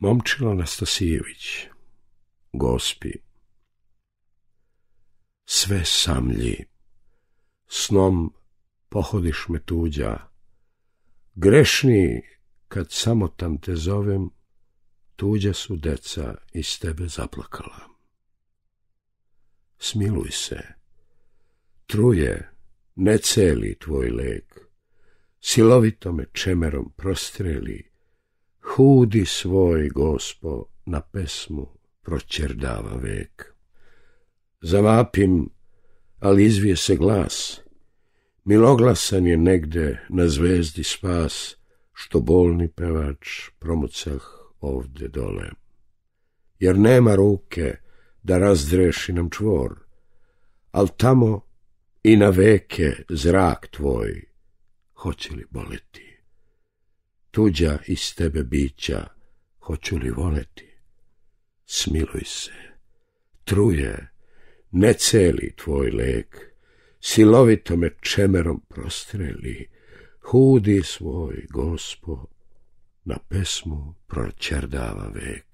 Momčilo Nastasijević Gospi Sve samlji Snom pohodiš me tuđa Grešni kad samo tam te zovem Tuđa su deca iz tebe zaplakala Smiluj se Truje ne celi tvoj lek Silovito me čemerom prostreli hudi svoj, gospo, na pesmu pročerdava vek. Zavapim, ali izvije se glas. Miloglasan je negde na zvezdi spas, što bolni pevač promucah ovde dole. Jer nema ruke da razdreši nam čvor, al tamo i na veke zrak tvoj hoće li boleti tuđa iz tebe bića, hoću li voleti? Smiluj se, truje, ne celi tvoj lek, silovito me čemerom prostreli, hudi svoj, gospo, na pesmu pročerdava vek.